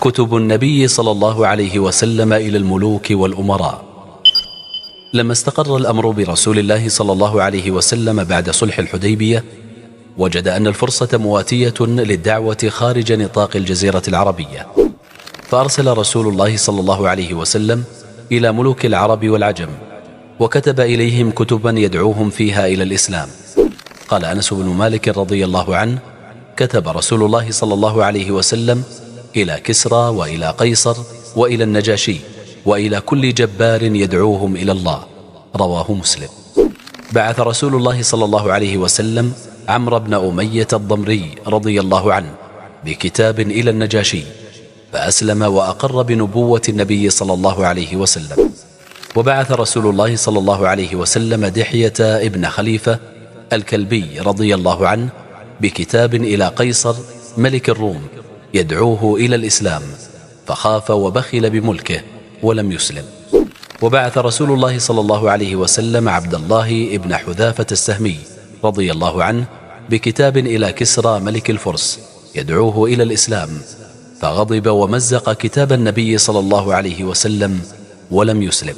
كتب النبي صلى الله عليه وسلم إلى الملوك والأمراء لما استقر الأمر برسول الله صلى الله عليه وسلم بعد صلح الحديبية وجد أن الفرصة مواتية للدعوة خارج نطاق الجزيرة العربية فأرسل رسول الله صلى الله عليه وسلم إلى ملوك العرب والعجم وكتب إليهم كتبا يدعوهم فيها إلى الإسلام قال أنس بن مالك رضي الله عنه كتب رسول الله صلى الله عليه وسلم إلى كسرى وإلى قيصر وإلى النجاشي وإلى كل جبار يدعوهم إلى الله رواه مسلم بعث رسول الله صلى الله عليه وسلم عمرو بن أمية الضمري رضي الله عنه بكتاب إلى النجاشي فأسلم وأقر بنبوة النبي صلى الله عليه وسلم وبعث رسول الله صلى الله عليه وسلم دحية ابن خليفة الكلبي رضي الله عنه بكتاب إلى قيصر ملك الروم يدعوه إلى الإسلام فخاف وبخل بملكه ولم يسلم وبعث رسول الله صلى الله عليه وسلم عبد الله ابن حذافة السهمي رضي الله عنه بكتاب إلى كسرى ملك الفرس يدعوه إلى الإسلام فغضب ومزق كتاب النبي صلى الله عليه وسلم ولم يسلم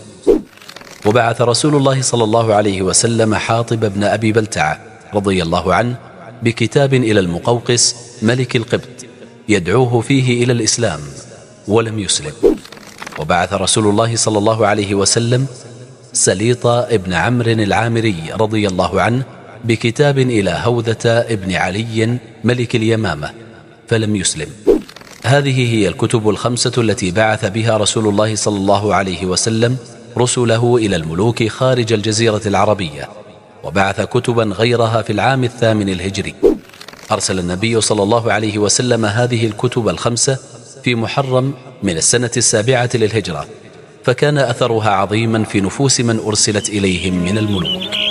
وبعث رسول الله صلى الله عليه وسلم حاطب بن أبي بلتعة رضي الله عنه بكتاب إلى المقوقس ملك القبط يدعوه فيه إلى الإسلام ولم يسلم وبعث رسول الله صلى الله عليه وسلم سليط ابن عمرو العامري رضي الله عنه بكتاب إلى هوذة ابن علي ملك اليمامة فلم يسلم هذه هي الكتب الخمسة التي بعث بها رسول الله صلى الله عليه وسلم رسله إلى الملوك خارج الجزيرة العربية وبعث كتبا غيرها في العام الثامن الهجري أرسل النبي صلى الله عليه وسلم هذه الكتب الخمسة في محرم من السنة السابعة للهجرة فكان أثرها عظيما في نفوس من أرسلت إليهم من الملوك